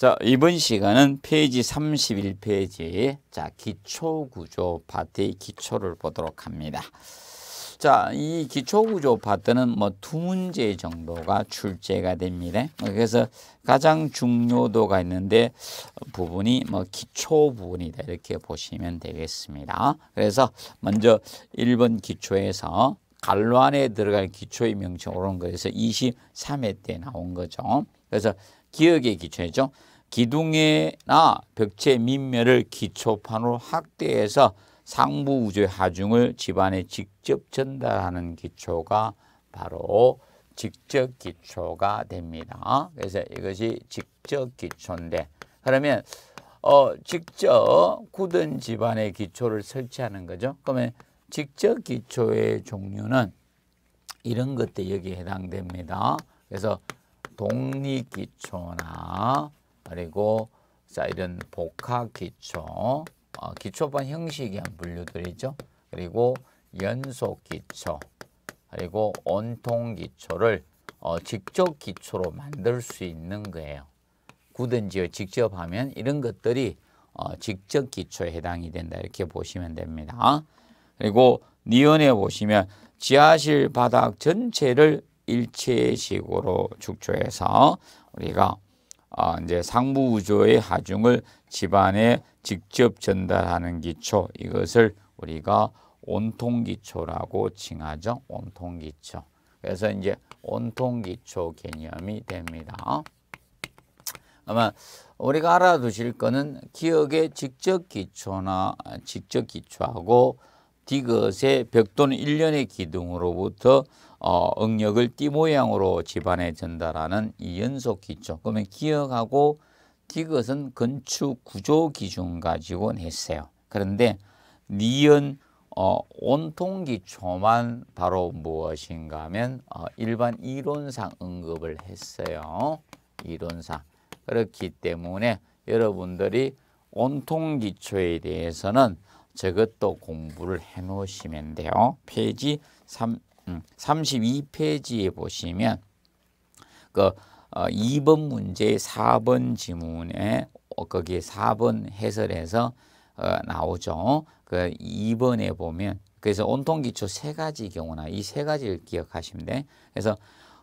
자, 이번 시간은 페이지 31페이지. 자, 기초구조 파트의 기초를 보도록 합니다. 자, 이 기초구조 파트는 뭐 두 문제 정도가 출제가 됩니다. 그래서 가장 중요도가 있는데 부분이 뭐 기초 부분이다. 이렇게 보시면 되겠습니다. 그래서 먼저 1번 기초에서 갈로안에 들어갈 기초의 명칭 오른 거에서 23회 때 나온 거죠. 그래서 기억의 기초죠. 기둥에나 벽체 민멸을 기초판으로 확대해서 상부 우주의 하중을 집안에 직접 전달하는 기초가 바로 직접 기초가 됩니다. 그래서 이것이 직접 기초인데 그러면 어, 직접 굳은 집안의 기초를 설치하는 거죠. 그러면 직접 기초의 종류는 이런 것도 여기에 해당됩니다. 그래서 독립기초나 그리고 자 이런 복합 기초, 어, 기초반 형식의 분류들이죠. 그리고 연속 기초, 그리고 온통 기초를 어, 직접 기초로 만들 수 있는 거예요. 굳은지어 직접 하면 이런 것들이 어, 직접 기초에 해당이 된다 이렇게 보시면 됩니다. 그리고 니온에 보시면 지하실 바닥 전체를 일체식으로 축조해서 우리가 아, 이제 상부 구조의 하중을 집안에 직접 전달하는 기초 이것을 우리가 온통 기초라고 칭하죠. 온통 기초. 그래서 이제 온통 기초 개념이 됩니다. 아마 우리가 알아두실 거는 기억의 직접 기초나 직접 기초하고 디귿의 벽돈 1년의 기둥으로부터 어, 응력을 띠 모양으로 집안에 전달하는 이 연속 기초. 그러면 기억하고 디귿은 건축 구조 기준 가지고 했어요. 그런데 니은 어, 온통 기초만 바로 무엇인가 하면 어, 일반 이론상 언급을 했어요. 이론상. 그렇기 때문에 여러분들이 온통 기초에 대해서는 저것도 공부를 해 놓으시면 돼요. 페이지 3, 음, 32페이지에 보시면 그 어, 2번 문제 4번 지문에 어, 거기 4번 해설에서 어, 나오죠. 그 2번에 보면 그래서 온통 기초 세 가지 경우나 이 세 가지를 기억하시면 돼. 그래서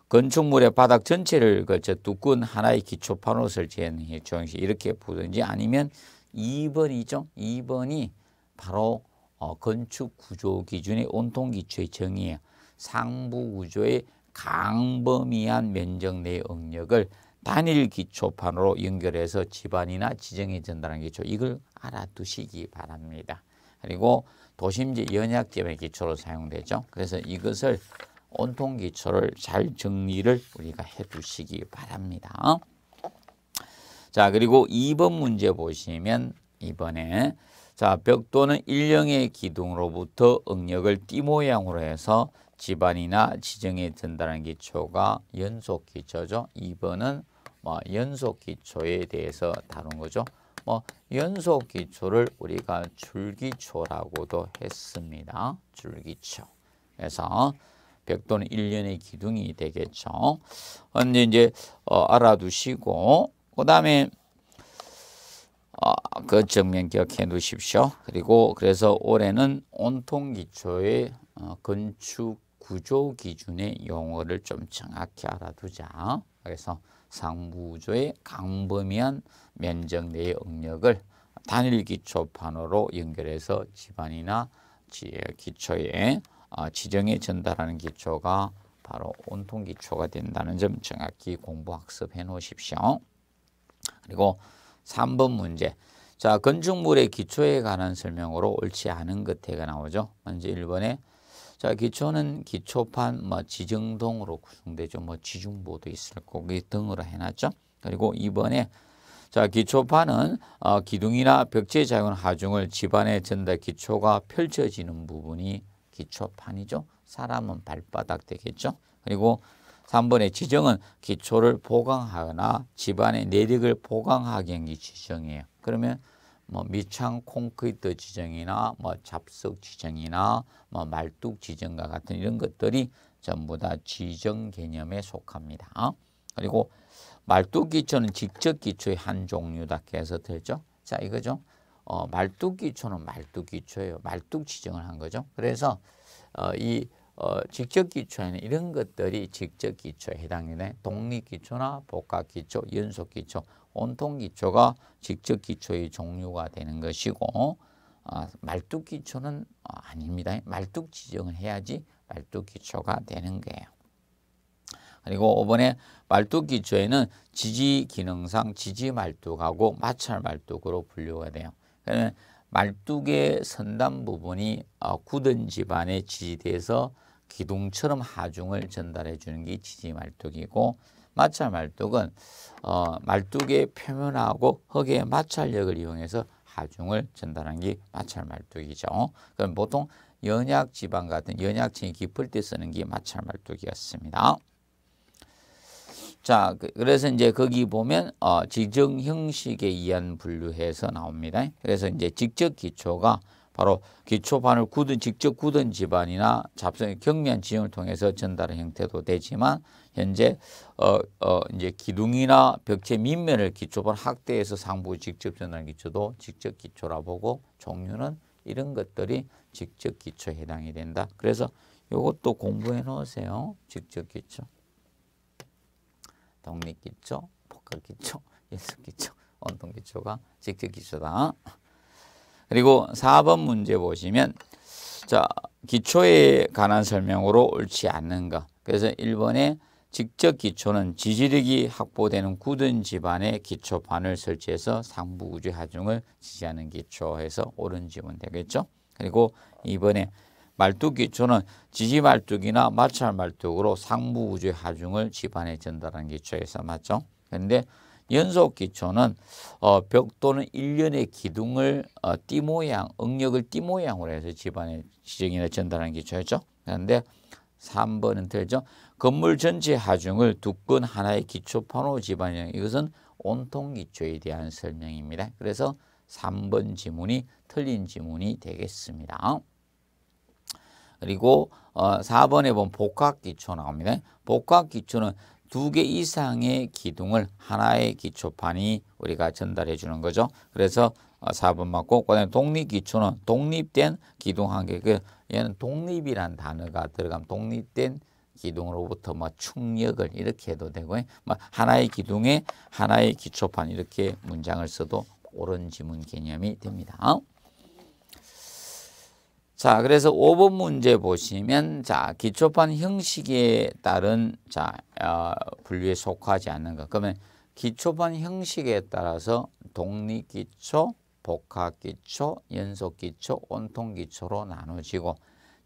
건축물의 바닥 전체를 그저 두꺼운 하나의 기초 판옷을 재는 조형식 이렇게 보든지 아니면 2번이죠. 2번이 바로 어, 건축 구조 기준의 온통 기초의 정의에 상부 구조의 강범위한 면적 내 응력을 단일 기초판으로 연결해서 집안이나 지정이 된다는 기초 이걸 알아두시기 바랍니다. 그리고 도심지 연약점의 기초로 사용되죠. 그래서 이것을 온통 기초를 잘 정리를 우리가 해두시기 바랍니다. 자 그리고 2번 문제 보시면 이번에 자, 벽돌은 일령의 기둥으로부터 응력을 띠 모양으로 해서 집안이나 지정에 든다는 기초가 연속 기초죠. 2번은 뭐 연속 기초에 대해서 다룬 거죠. 뭐 연속 기초를 우리가 줄기초라고도 했습니다. 줄기초. 그래서 벽돌은 일련의 기둥이 되겠죠. 근데 이제 어, 알아두시고 그다음에 어, 그 정면 기억해 놓으십시오. 그리고 그래서 올해는 온통 기초의 어, 건축 구조 기준의 용어를 좀 정확히 알아두자. 그래서 상부조의 강범위한 면적 내의 응력을 단일 기초 판으로 연결해서 집안이나 기초의 어, 지정에 전달하는 기초가 바로 온통 기초가 된다는 점 정확히 공부 학습해 놓으십시오. 그리고 3번 문제. 자, 건축물의 기초에 관한 설명으로 옳지 않은 것에가 나오죠. 먼저 1번에 자, 기초는 기초판, 뭐 지정동으로 구성되죠. 뭐 지중보도 있을 거고 등으로 해놨죠. 그리고 2번에 자, 기초판은 어, 기둥이나 벽지에 작용 하중을 집안에 전다 기초가 펼쳐지는 부분이 기초판이죠. 사람은 발바닥 되겠죠. 그리고 3번의 지정은 기초를 보강하거나 집안의 내력을 보강하기 위한 지정이에요. 그러면 뭐 미창 콘크리트 지정이나 뭐 잡석 지정이나 뭐 말뚝 지정과 같은 이런 것들이 전부 다 지정 개념에 속합니다. 그리고 말뚝 기초는 직접 기초의 한 종류다 해서 되죠. 자, 이거죠. 어, 말뚝 기초는 말뚝 기초예요. 말뚝 지정을 한 거죠. 그래서 어, 이 어, 직접 기초에는 이런 것들이 직접 기초에 해당되는 독립 기초나 복합 기초, 연속 기초, 온통 기초가 직접 기초의 종류가 되는 것이고 어, 말뚝 기초는 어, 아닙니다. 말뚝 지정을 해야지 말뚝 기초가 되는 거예요. 그리고 5번에 말뚝 기초에는 지지 기능상 지지 말뚝하고 마찰 말뚝으로 분류가 돼요. 그러면 말뚝의 선단 부분이 어, 굳은 집안에 지지돼서 기둥처럼 하중을 전달해 주는 게 지지 말뚝이고 마찰 말뚝은 어, 말뚝의 표면하고 흙의 마찰력을 이용해서 하중을 전달한게 마찰 말뚝이죠. 그럼 보통 연약 지방 같은 연약층이 깊을 때 쓰는 게 마찰 말뚝이었습니다. 자, 그, 그래서 이제 거기 보면 어, 지정 형식에 의한 분류해서 나옵니다. 그래서 이제 직접 기초가 바로 기초판을 굳은 직접 굳은 집안이나 잡성의 경미한 지형을 통해서 전달의 형태도 되지만 현재 어, 어, 이제 기둥이나 벽체 밑면을 기초판 확대해서 상부 직접 전달 기초도 직접 기초라 보고 종류는 이런 것들이 직접 기초에 해당이 된다. 그래서 이것도 공부해 놓으세요. 직접 기초, 독립 기초, 복합 기초, 예습 기초, 원동 기초가 직접 기초다. 그리고 4번 문제 보시면 자 기초에 관한 설명으로 옳지 않는 가 그래서 1번에 직접 기초는 지지력이 확보되는 굳은 집안의 기초판을 설치해서 상부우주 하중을 지지하는 기초에서 옳은 지문 되겠죠. 그리고 2번에 말뚝 기초는 지지 말뚝이나 마찰 말뚝으로 상부우주 하중을 집안에 전달하는 기초에서 맞죠. 그런데 연속 기초는 어, 벽 또는 일련의 기둥을 어, 띠 모양, 응력을 띠 모양으로 해서 집안에 지정이나 전달하는 기초였죠. 그런데 3번은 틀죠. 건물 전체 하중을 두 건 하나의 기초 판호 집안형 이것은 온통 기초에 대한 설명입니다. 그래서 3번 지문이 틀린 지문이 되겠습니다. 그리고 어, 4번에 보면 복합 기초 나옵니다. 복합 기초는 두개 이상의 기둥을 하나의 기초판이 우리가 전달해 주는 거죠. 그래서 4번 어, 맞고 그다음에 독립기초는 독립된 기둥 한 개. 얘는 독립이란 단어가 들어가면 독립된 기둥으로부터 뭐 충격을 이렇게 해도 되고 뭐 하나의 기둥에 하나의 기초판 이렇게 문장을 써도 옳은 지문 개념이 됩니다. 자, 그래서 5번 문제 보시면 자, 기초판 형식에 따른 자, 어, 분류에 속하지 않는 것. 그러면 기초판 형식에 따라서 독립 기초, 복합 기초, 연속 기초, 온통 기초로 나눠지고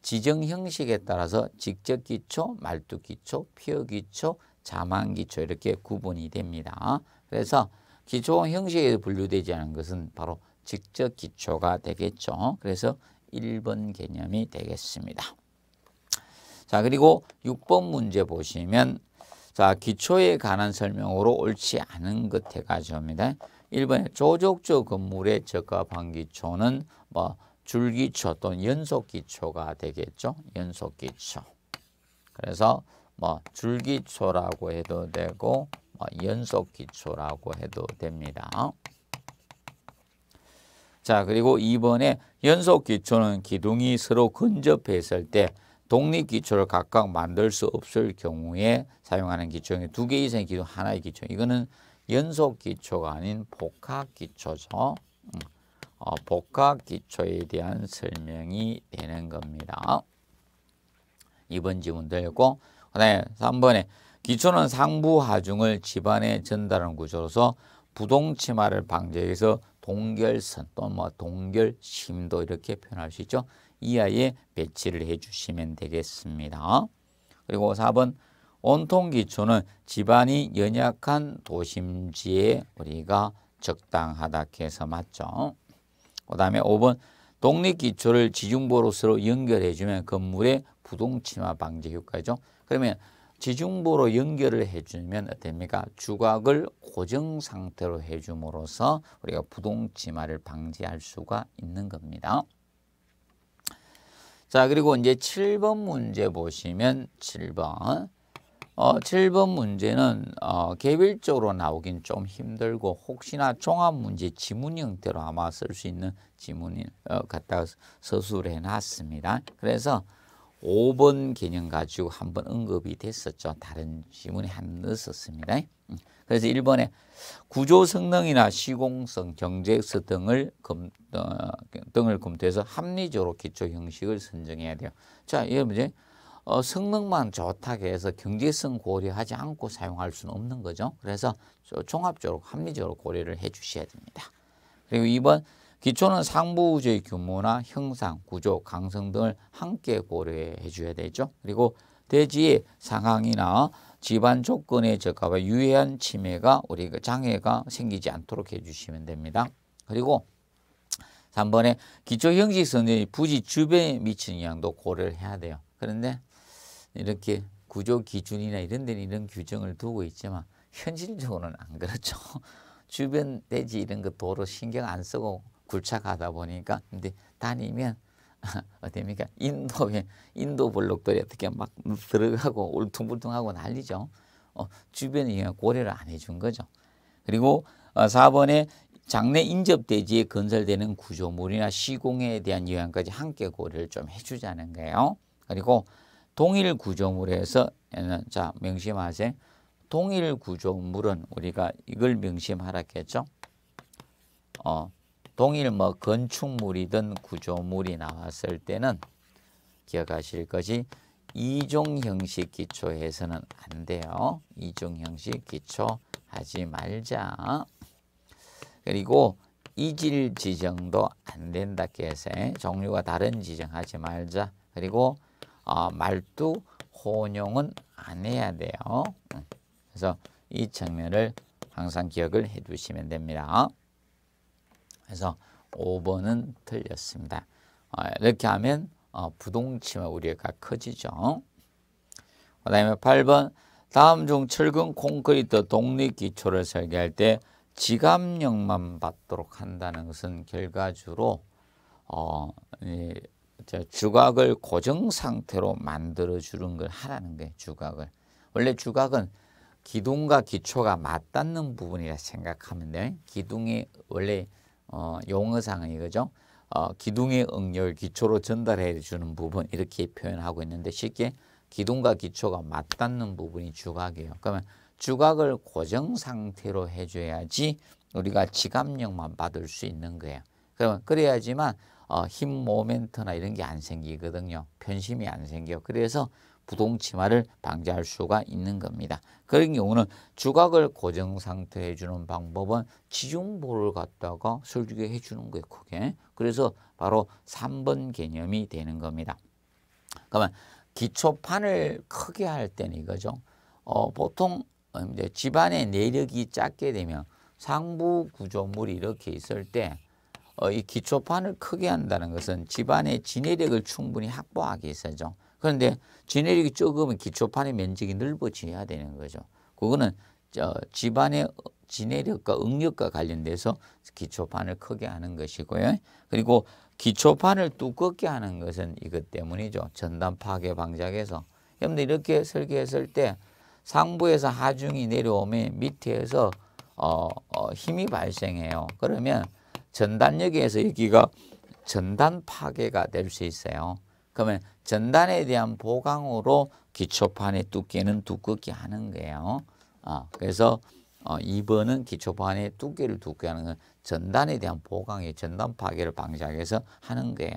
지정 형식에 따라서 직접 기초, 말뚝 기초, 피어 기초, 자만 기초 이렇게 구분이 됩니다. 그래서 기초 형식에 분류되지 않은 것은 바로 직접 기초가 되겠죠. 그래서 1번 개념이 되겠습니다. 자, 그리고 6번 문제 보시면 자, 기초에 관한 설명으로 옳지 않은 것 해가지고입니다. 1번에 조족적 건물의 저가 반기초는 뭐 줄기초 또는 연속기초가 되겠죠. 연속기초. 그래서 뭐 줄기초라고 해도 되고 뭐 연속기초라고 해도 됩니다. 자, 그리고 이번에 연속 기초는 기둥이 서로 근접했을 때 독립 기초를 각각 만들 수 없을 경우에 사용하는 기초에 두개 이상의 기둥, 하나의 기초. 이거는 연속 기초가 아닌 복합 기초죠. 음. 어, 복합 기초에 대한 설명이 되는 겁니다. 2번 지문 도었고 그다음에 3번에 기초는 상부 하중을 집안에 전달하는 구조로서 부동치마를 방지해서 동결선 또는 뭐 동결심도 이렇게 표현할 수 있죠. 이아이에 배치를 해주시면 되겠습니다. 그리고 4번 온통 기초는 집안이 연약한 도심지에 우리가 적당하다 해서 맞죠. 그 다음에 5번 독립 기초를 지중보로서로 연결해주면 건물의 부동침화 방지 효과죠. 그러면 지중부로 연결을 해주면 됩니까? 주각을 고정 상태로 해줌으로써 우리가 부동치마를 방지할 수가 있는 겁니다. 자 그리고 이제 7번 문제 보시면 7번 어, 7번 문제는 어, 개별적으로 나오긴 좀 힘들고 혹시나 종합문제 지문 형태로 아마 쓸 수 있는 지문 어, 갖다 서술해 놨습니다. 그래서 5번 개념 가지고 한 번 언급이 됐었죠. 다른 지문에 한 넣었습니다. 음. 그래서 1번에 구조 성능이나 시공성, 경제엑 등을 검, 어, 등을 검토해서 합리적으로 기초 형식을 선정해야 돼요. 자, 이제 어, 성능만 좋다고 해서 경제성 고려하지 않고 사용할 수는 없는 거죠. 그래서 종합적으로 합리적으로 고려를 해 주셔야 됩니다. 그리고 2번 기초는 상부우주의 규모나 형상, 구조, 강성 등을 함께 고려해 줘야 되죠. 그리고 대지의 상황이나 집안 조건에 적합한 유해한 침해가 우리 그 장애가 생기지 않도록 해주시면 됩니다. 그리고 3번에 기초 형식 선전이 부지 주변에 미치는 영향도 고려를 해야 돼요. 그런데 이렇게 구조 기준이나 이런 데는 이런 규정을 두고 있지만 현실적으로는 안 그렇죠. 주변 대지 이런 거 도로 신경 안 쓰고 굴착하다 보니까 근데 다니면 어딥니까? 인도에 인도 볼록들이 어떻게 막 들어가고 울퉁불퉁하고 난리죠. 어, 주변에 고려를 안 해준 거죠. 그리고 4번에 어, 장래 인접 대지에 건설되는 구조물이나 시공에 대한 영향까지 함께 고려를 좀 해주자는 거예요. 그리고 동일 구조물에서 자 명심하세요. 동일 구조물은 우리가 이걸 명심하라겠죠. 어, 동일 뭐 건축물이든 구조물이 나왔을 때는 기억하실 것이 이종 형식 기초에서는 안 돼요. 이종 형식 기초 하지 말자. 그리고 이질 지정도 안 된다 해서 종류가 다른 지정하지 말자. 그리고 어, 말투 혼용은 안 해야 돼요. 그래서 이 측면을 항상 기억을 해두시면 됩니다. 그래서 5번은 틀렸습니다. 어, 이렇게 하면 어, 부동치만 우리가 커지죠. 그 다음에 8번 다음 중 철근 콘크리트 독립 기초를 설계할 때 지압력만 받도록 한다는 것은 결과주로 어, 주각을 고정 상태로 만들어 주는 걸 하라는 게 주각을. 원래 주각은 기둥과 기초가 맞닿는 부분이라 생각하면 돼. 기둥이 원래 어, 용어상은 이거죠. 어, 기둥의 응열 기초로 전달해 주는 부분 이렇게 표현하고 있는데 쉽게 기둥과 기초가 맞닿는 부분이 주각이에요. 그러면 주각을 고정 상태로 해줘야지 우리가 지압력만 받을 수 있는 거예요. 그러면 그래야지만 어, 힘 모멘트나 이런 게 안 생기거든요. 편심이 안 생겨. 그래서 부동 치마를 방지할 수가 있는 겁니다. 그런 경우는 주각을 고정 상태 해주는 방법은 지중보를 갖다가 설주게 해주는 거예요. 크게. 그래서 바로 3번 개념이 되는 겁니다. 그러면 기초판을 크게 할 때는 이거죠. 어, 보통 어, 이제 집안의 내력이 작게 되면 상부 구조물이 이렇게 있을 때 어, 이 기초판을 크게 한다는 것은 집안의 지내력을 충분히 확보하기 위해서죠. 그런데 지내력이 조금은 기초판의 면적이 넓어져야 되는 거죠. 그거는 저 집안의 지내력과 응력과 관련돼서 기초판을 크게 하는 것이고요. 그리고 기초판을 두껍게 하는 것은 이것 때문이죠. 전담 파괴 방작에서. 여러분들 이렇게 설계했을 때 상부에서 하중이 내려오면 밑에서 어, 어, 힘이 발생해요. 그러면 전단력에서 여기가 전단 파괴가 될 수 있어요. 그러면 전단에 대한 보강으로 기초판의 두께는 두껍게 하는 거예요. 어, 그래서 어, 2번은 기초판의 두께를 두껍게 하는 건 전단에 대한 보강이 전단 파괴를 방지하기 위해서 하는 거예요.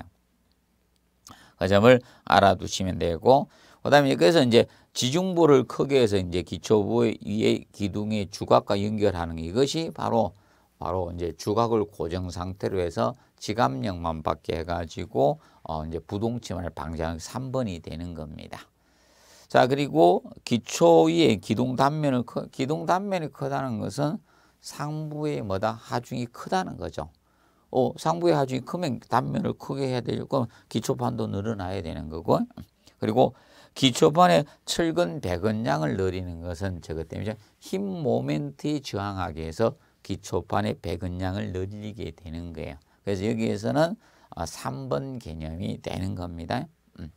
그 점을 알아두시면 되고 그다음에 그래서 이제 지중부를 크게 해서 이제 기초부 위에 기둥의 주각과 연결하는 이것이 바로 바로 이제 주각을 고정 상태로 해서 지갑력만 받게 해가지고 어 이제 부동침을방지하는 3번이 되는 겁니다. 자 그리고 기초 위에 기둥 단면을 커, 기둥 단면이 크다는 것은 상부의 뭐다 하중이 크다는 거죠. 어, 상부의 하중이 크면 단면을 크게 해야 되고 기초판도 늘어나야 되는 거고 그리고 기초반에 철근 백은 양을 늘리는 것은 저것 때문에 힘 모멘트에 저항하기 위해서 기초판의 배근량을 늘리게 되는 거예요. 그래서 여기에서는 3번 어, 개념이 되는 겁니다. 음.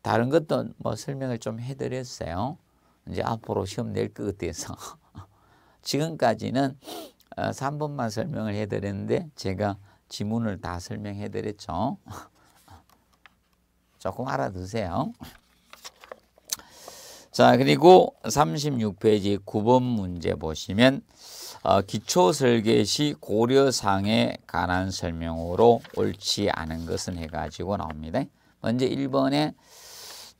다른 것도 뭐 설명을 좀 해드렸어요. 이제 앞으로 시험 낼것 같아서 지금까지는 3번만 어, 설명을 해드렸는데 제가 지문을 다 설명해드렸죠. 조금 알아두세요. 자, 그리고 36페이지 9번 문제 보시면 어, 기초 설계시 고려상에 관한 설명으로 옳지 않은 것은 해가지고 나옵니다. 먼저 1번에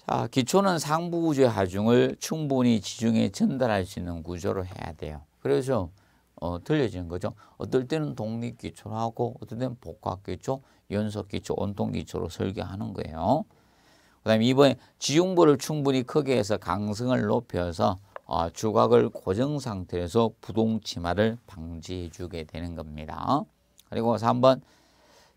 자, 기초는 상부구조의 하중을 충분히 지중에 전달할 수 있는 구조로 해야 돼요. 그래서 어, 들려지 거죠. 어떨 때는 독립기초로 하고 어떨 때는 복합기초, 연속기초, 온통기초로 설계하는 거예요. 그 다음에 이번에 지중부를 충분히 크게 해서 강성을 높여서 어, 주각을 고정 상태에서 부동치마를 방지해 주게 되는 겁니다. 그리고 3번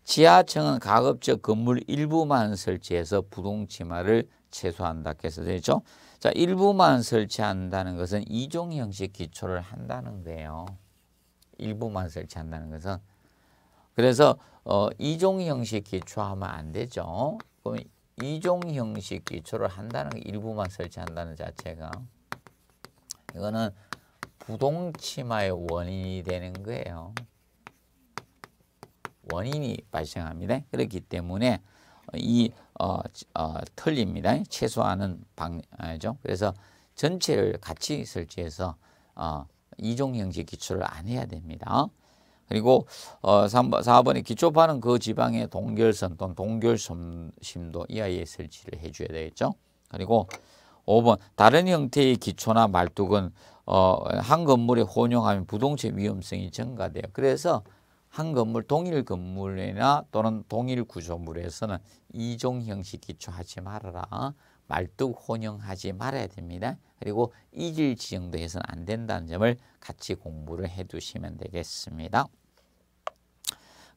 지하층은 가급적 건물 일부만 설치해서 부동치마를 최소한다 해서 되죠. 자, 일부만 설치한다는 것은 이종 형식 기초를 한다는 거예요. 일부만 설치한다는 것은 그래서 어, 이종 형식 기초하면 안 되죠. 그럼 이종 형식 기출을 한다는 일부만 설치한다는 자체가 이거는 부동치마의 원인이 되는 거예요. 원인이 발생합니다. 그렇기 때문에 이 어, 어, 틀립니다. 최소화하는 방죠. 그래서 전체를 같이 설치해서 어, 이종 형식 기초를 안 해야 됩니다. 그리고 어 3번, 4번에 기초파는 그 지방의 동결선 또는 동결심도 이하 e s 설치를 해줘야 되겠죠. 그리고 5번 다른 형태의 기초나 말뚝은 어, 한 건물에 혼용하면 부동체 위험성이 증가돼요. 그래서 한 건물 동일 건물이나 또는 동일 구조물에서는 이종 형식 기초하지 말아라. 말뚝 혼용하지 말아야 됩니다. 그리고 이질 지형도 해서는 안 된다는 점을 같이 공부를 해두시면 되겠습니다.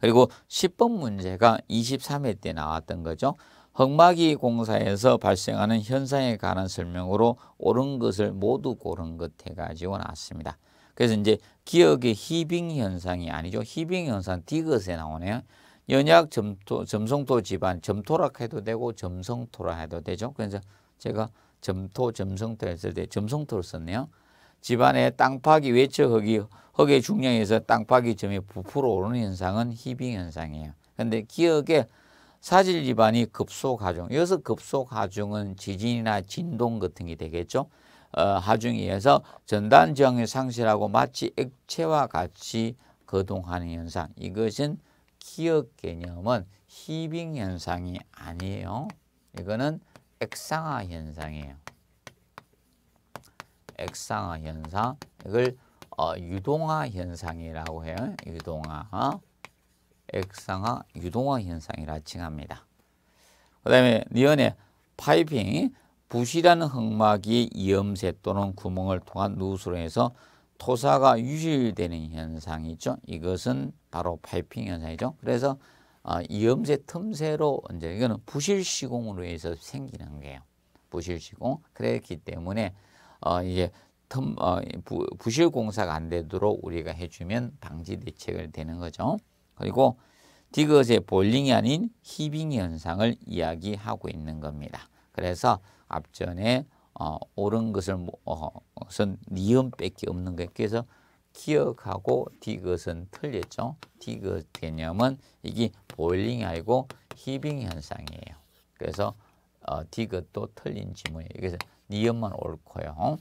그리고 10번 문제가 23회 때 나왔던 거죠. 흑마기 공사에서 발생하는 현상에 관한 설명으로 옳은 것을 모두 고른 것 해가지고 나왔습니다. 그래서 이제 기억의 히빙 현상이 아니죠. 히빙 현상 디귿에 나오네요. 연약 점토, 점성토 집안, 점토락 해도 되고 점성토라 해도 되죠. 그래서 제가 점토, 점성토 했을 때 점성토를 썼네요. 집안에 땅파기 외처 흙이 흙의 중량에서 땅파기 점이 부풀어 오르는 현상은 히빙 현상이에요. 근데 기억에 사질 집안이 급속 하중. 여기서 급속 하중은 지진이나 진동 같은 게 되겠죠. 어, 하중에 의해서 전단 지형이 상실하고 마치 액체와 같이 거동하는 현상. 이것은 기억 개념은 히빙 현상이 아니에요. 이거는 액상화 현상이에요. 액상화 현상 이걸 어, 유동화 현상이라고 해요. 유동화 어? 액상화 유동화 현상이라 칭합니다. 그 다음에 니온의 파이핑 부실한 흑막이 염새 또는 구멍을 통한 누수로 해서 토사가 유실되는 현상이죠. 이것은 바로 파이핑 현상이죠. 그래서 어, 이염새 틈새로 이제 이거는 부실 시공으로 해서 생기는 거예요. 부실 시공. 그랬기 때문에 어, 이제 텀, 어, 부, 부실 공사가 안 되도록 우리가 해주면 방지 대책을 되는 거죠. 그리고 디귿의 볼링이 아닌 히빙 현상을 이야기하고 있는 겁니다. 그래서 앞전에 어, 옳은 것을 어, 선 니은밖에 없는 것 그래서 기억하고 디귿은 틀렸죠. 디귿 개념은 이게 보링이 아니고 히빙 현상이에요. 그래서 어, 디귿도 틀린 지문이에요. 그래서 니엄만 옳고요.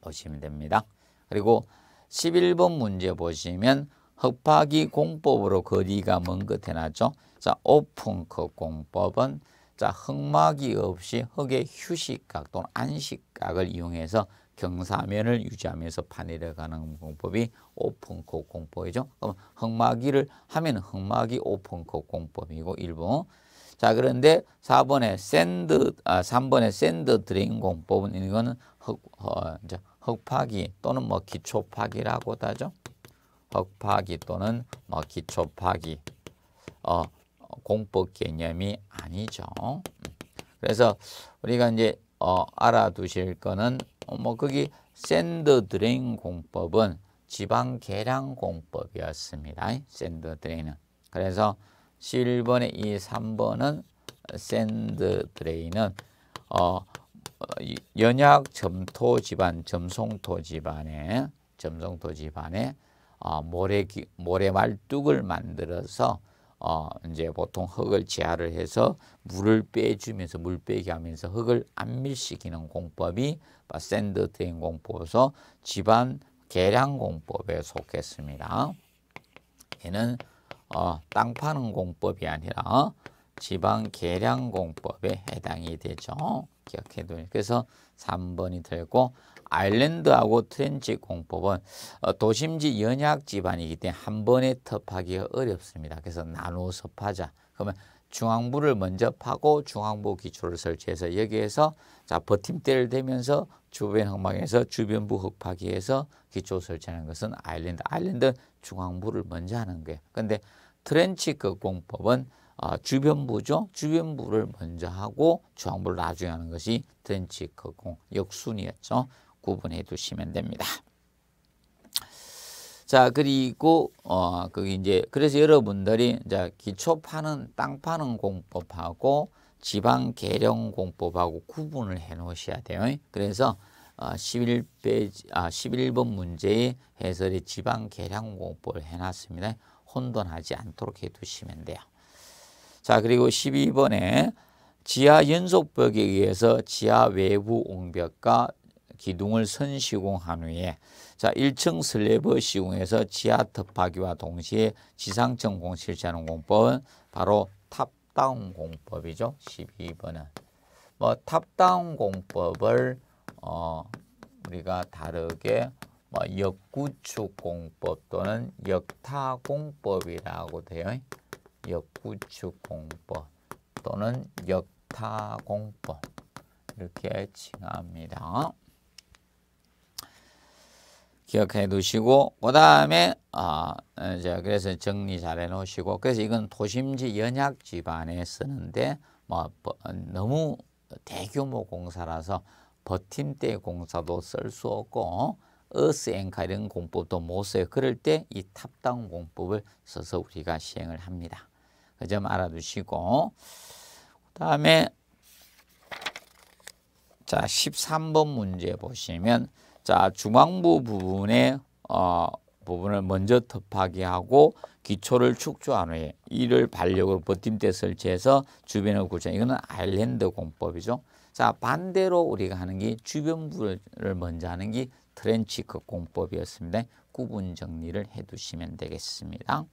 보시면 됩니다. 그리고 11번 문제 보시면 흡하기 공법으로 거리가 먼 끝에 났죠. 자, 오픈컷 공법은 자, 흑막이 없이 흙의 휴식각 또는 안식각을 이용해서 경사면을 유지하면서 파내려가는 공법이 오픈컷 공법이죠. 그럼 흑막이를 하면 흑막이 오픈컷 공법이고 일본 자, 그런데 4번에 샌드, 아, 3번에 샌드 드링 공법은 이거는 흑, 어, 이제 흑파기 또는 뭐 기초파기라고 하죠. 흑파기 또는 뭐 기초파기 어, 공법 개념이 아니죠. 그래서 우리가 이제 어, 알아두실 거는 뭐 거기 샌드 드레인 공법은 지방 계량 공법이었습니다. 샌드 드레인은 그래서 11번의 이 3번은 샌드 드레인은 어, 연약 점토 집안, 점송토 집안에 점송토 집안에 어, 모래 모래 말뚝을 만들어서 어, 이제 보통 흙을 지하를 해서 물을 빼주면서 물빼기 하면서 흙을 안밀시키는 공법이 샌드 드레인 공법에서 집안 계량 공법에 속했습니다. 얘는 어, 땅 파는 공법이 아니라 어, 지방 계량 공법에 해당이 되죠. 기억해둬요. 그래서 3번이 되고 아일랜드하고 트렌치 공법은 어, 도심지 연약 지반이기 때문에 한 번에 텁하기가 어렵습니다. 그래서 나누어서 파자. 그러면 중앙부를 먼저 파고 중앙부 기초를 설치해서 여기에서 자 버팀대를 대면서 주변 항망에서 주변부 흙파기에서 기초 설치하는 것은 아일랜드. 아일랜드 중앙부를 먼저 하는 거예요. 근데 트렌치 극공법은 어, 주변부죠. 주변부를 먼저 하고 중앙부를 나중에 하는 것이 트렌치 극공 역순이었죠. 구분해 두시면 됩니다. 자, 그리고 어, 그 이제 그래서 여러분들이 이 기초 파는 땅 파는 공법하고 지방 계령 공법하고 구분을 해 놓으셔야 돼요. 그래서 어, 11페이지 아 11번 문제의 해설에 지방 계량 공법을 해 놨습니다. 혼돈하지 않도록 해 두시면 돼요. 자, 그리고 12번에 지하 연속벽에 의해서 지하 외부 옹벽과 기둥을 선시공한 후에 자, 1층 슬래버 시공에서 지하 덮하기와 동시에 지상층 공실시하는 공법은 바로 탑다운 공법이죠. 12번은. 뭐 탑다운 공법을 어 우리가 다르게 뭐 역구축 공법 또는 역타 공법이라고 돼요. 역구축 공법 또는 역타 공법 이렇게 칭합니다. 기억해 두시고 그 다음에 아 이제 그래서 정리 잘해 놓으시고 그래서 이건 도심지 연약 집안에 쓰는데 뭐, 뭐 너무 대규모 공사라서 버팀대 공사도 쓸 수 없고 어스앤카 이런 공법도 못 써요. 그럴 때 이 탑다운 공법을 써서 우리가 시행을 합니다. 그 점 알아두시고 그 다음에 자 13번 문제 보시면 자, 중앙부 부분에 어, 부분을 먼저 덮하게 하고 기초를 축조한 후에 이를 반력으로 버팀대 설치해서 주변을 구체 이거는 아일랜드 공법이죠. 자 반대로 우리가 하는 게 주변부를 먼저 하는 게 트렌치크 공법이었습니다. 구분 정리를 해두시면 되겠습니다.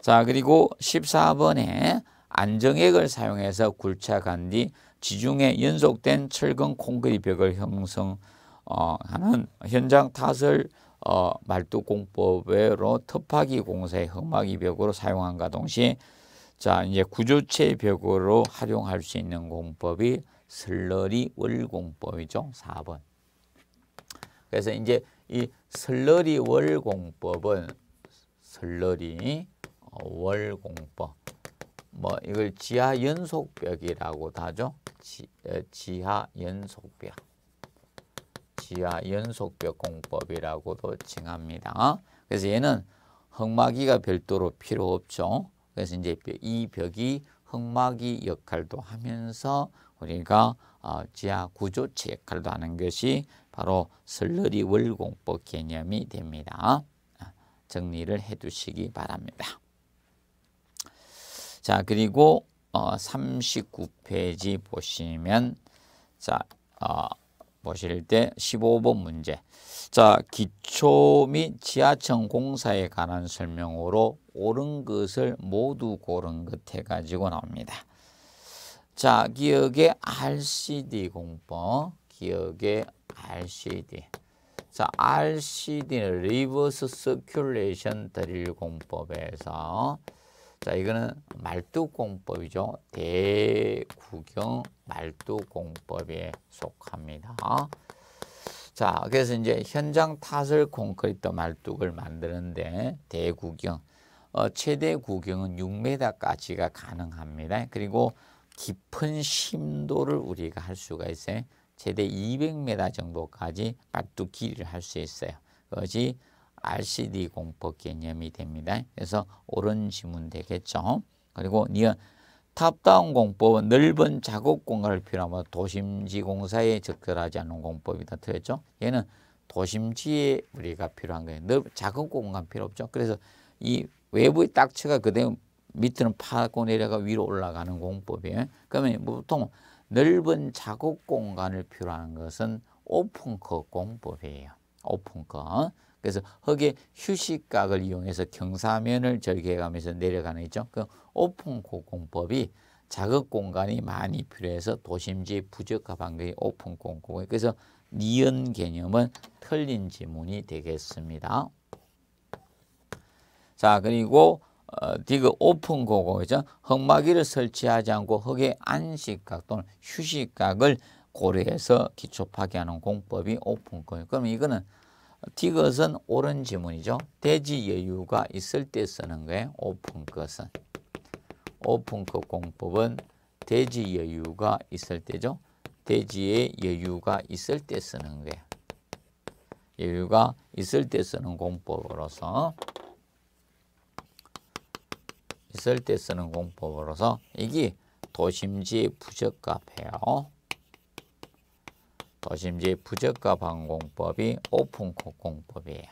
자 그리고 14번에 안정액을 사용해서 굴착한 뒤 지중해 연속된 철근 콘크리트 벽을 형성 어, 하는 현장 탓을 어, 말뚝공법으로 터파기 공사의 흑막이 벽으로 사용한가 동시에 자 이제 구조체 벽으로 활용할 수 있는 공법이 슬러리 월공법이죠. 4번. 그래서 이제 이 슬러리 월공법은 슬러리 어, 월공법 뭐 이걸 지하 연속벽이라고도 하죠. 지, 지하 연속벽. 지하 연속벽 공법이라고도 칭합니다. 그래서 얘는 흑마기가 별도로 필요 없죠. 그래서 이제 이 벽이 흑마기 역할도 하면서 우리가 어, 지하 구조체 역할도 하는 것이 바로 슬러리 월공법 개념이 됩니다. 정리를 해 두시기 바랍니다. 자, 그리고 39페이지 어, 보시면 자, 어, 보실 때 15번 문제. 자, 기초 및 지하청 공사에 관한 설명으로 옳은 것을 모두 고른 것 해가지고 나옵니다. 자, 기억의 RCD 공법, 기억의 RCD. 자, RCD는 리버스 서큘레이션 드릴 공법에서 자, 이거는 말뚝공법이죠. 대구경 말뚝공법에 속합니다. 자, 그래서 이제 현장 타설 콘크리트 말뚝을 만드는데 대구경, 어, 최대 구경은 6m까지가 가능합니다. 그리고 깊은 심도를 우리가 할 수가 있어요. 최대 200m 정도까지 말뚝 길이를 할 수 있어요. 그것이 RCD 공법 개념이 됩니다. 그래서 옳은 지문 되겠죠. 그리고 니은 탑다운 공법은 넓은 작업 공간을 필요하면 도심지 공사에 적절하지 않은 공법이다. 틀렸죠? 얘는 도심지에 우리가 필요한 거예요. 넓, 작업 공간 필요 없죠. 그래서 이 외부의 딱지가 그대로 밑으로 파고 내려가 위로 올라가는 공법이에요. 그러면 보통 넓은 작업 공간을 필요한 것은 오픈컷 공법이에요. 오픈컷 그래서 흙의 휴식각을 이용해서 경사면을 절개해가면서 내려가는 있죠. 그 오픈고공법이 자극 공간이 많이 필요해서 도심지 부적합 환경이 오픈공공. 그래서 니은 개념은 틀린 지문이 되겠습니다. 자 그리고 어, 디그 오픈 고공죠 흙막이를 설치하지 않고 흙의 안식각 또는 휴식각을 고려해서 기초 파괴하는 공법이 오픈 고공. 그럼 이거는 디귿은 옳은 지문이죠. 대지 여유가 있을 때 쓰는 거예요. 오픈 것은. 오픈 것 공법은 대지 여유가 있을 때죠. 대지에 여유가 있을 때 쓰는 거예요. 여유가 있을 때 쓰는 공법으로서 있을 때 쓰는 공법으로서 이게 도심지의 부적합해요. 도심지 부적과 방공법이 오픈콕 공법이에요.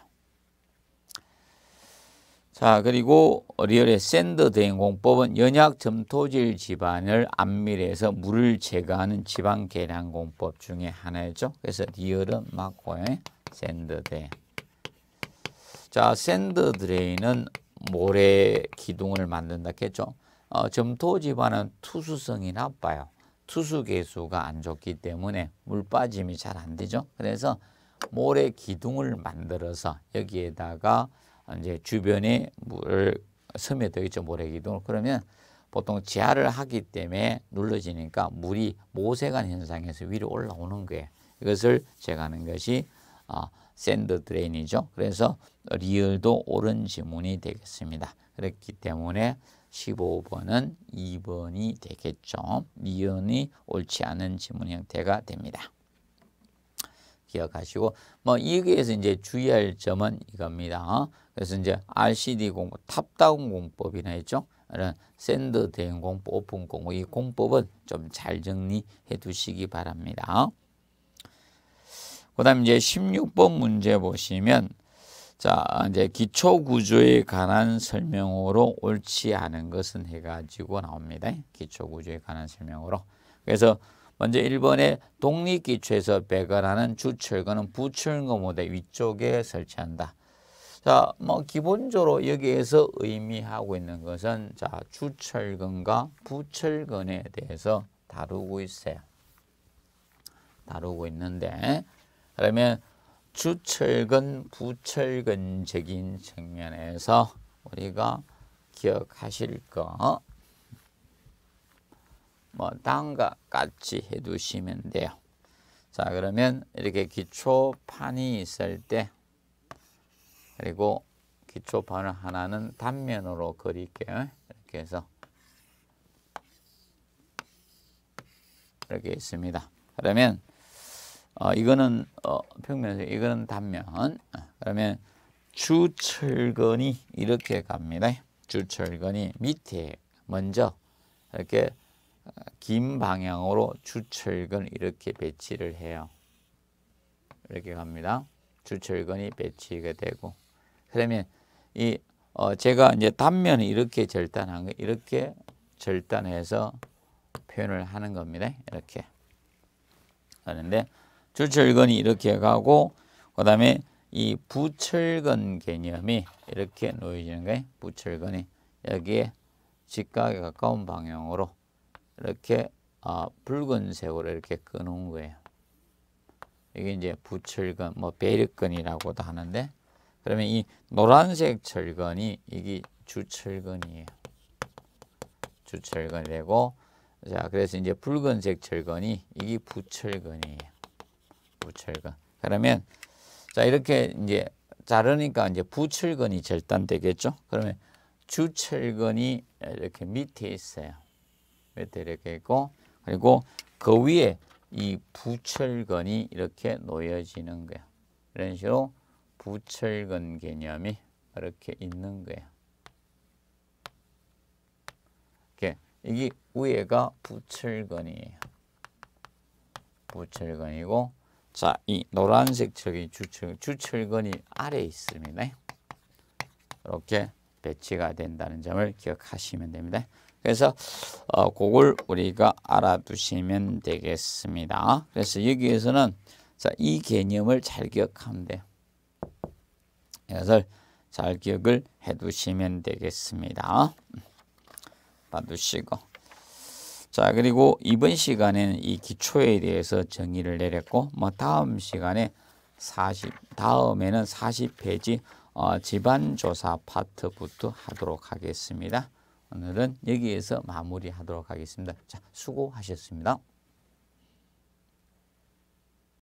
자 그리고 리얼의 샌드 대행 공법은 연약 점토질 지반을 안밀해서 물을 제거하는 지방 계량 공법 중에 하나죠. 그래서 리얼은 맞고요. 샌드 대행. 자 샌드 드레인은 모래 기둥을 만든다 했죠. 어, 점토 지반은 투수성이 나빠요. 투수 개수가 안 좋기 때문에 물 빠짐이 잘 안 되죠. 그래서 모래 기둥을 만들어서 여기에다가 이제 주변에 물을 스며들어 죠 모래 기둥을. 그러면 보통 지하를 하기 때문에 눌러지니까 물이 모세관 현상에서 위로 올라오는 거예요. 이것을 제가 하는 것이 어, 샌드 드레인이죠. 그래서 리을도 오른 지문이 되겠습니다. 그렇기 때문에 15번은 2번이 되겠죠. 2번이 옳지 않은 지문 형태가 됩니다. 기억하시고 뭐 여기에서 이제 주의할 점은 이겁니다. 그래서 이제 RCD 공부, 탑다운 공법이나 했죠. 이런 샌드 대응 공법, 오픈 공법 이 공법은 좀 잘 정리해 두시기 바랍니다. 그 다음 이제 16번 문제 보시면 자, 이제 기초 구조에 관한 설명으로 옳지 않은 것은 해가지고 나옵니다. 기초 구조에 관한 설명으로. 그래서 먼저 1번에 독립 기초에서 배관하는 주철근은 부철근 무대 위쪽에 설치한다. 자, 뭐 기본적으로 여기에서 의미하고 있는 것은 자, 주철근과 부철근에 대해서 다루고 있어요. 다루고 있는데 그러면 주철근 부철근적인 측면에서 우리가 기억하실 거, 뭐, 음과 같이 해 두시면 돼요. 자, 그러면 이렇게 기초판이 있을 때, 그리고 기초판을 하나는 단면으로 그릴게요. 이렇게 해서. 이렇게 있습니다. 그러면 어, 이거는 어, 평면에서 이거는 단면. 어, 그러면 주철근이 이렇게 갑니다. 주철근이 밑에 먼저 이렇게 어, 긴 방향으로 주철근 이렇게 배치를 해요. 이렇게 갑니다. 주철근이 배치가 되고 그러면 이 어, 제가 이제 단면을 이렇게 절단한 거 이렇게 절단해서 표현을 하는 겁니다. 이렇게 하는데 주철근이 이렇게 가고 그 다음에 이 부철근 개념이 이렇게 놓여지는 거예요. 부철근이 여기에 직각에 가까운 방향으로 이렇게 아, 붉은색으로 이렇게 끊은 거예요. 이게 이제 부철근, 뭐 배력근이라고도 하는데 그러면 이 노란색 철근이 이게 주철근이에요. 주철근이 되고 자 그래서 이제 붉은색 철근이 이게 부철근이에요. 부철근. 그러면 자 이렇게 이제 자르니까 이제 부철근이 절단되겠죠. 그러면 주철근이 이렇게 밑에 있어요. 밑에 이렇게 있고 그리고 그 위에 이 부철근이 이렇게 놓여지는 거예요. 이런 식으로 부철근 개념이 이렇게 있는 거예요. 이렇게 이게 위에가 부철근이에요. 부철근이고 자, 이 노란색 저기 주철, 주철근이 아래에 있습니다. 이렇게 배치가 된다는 점을 기억하시면 됩니다. 그래서 어, 그걸 우리가 알아두시면 되겠습니다. 그래서 여기에서는 자, 이 개념을 잘 기억하면 돼요. 이것을 잘 기억을 해두시면 되겠습니다. 음, 봐두시고. 자, 그리고 이번 시간에는 이 기초에 대해서 정의를 내렸고, 뭐 다음 시간에 40, 다음에는 40페이지 어, 집안조사 파트부터 하도록 하겠습니다. 오늘은 여기에서 마무리하도록 하겠습니다. 자, 수고하셨습니다.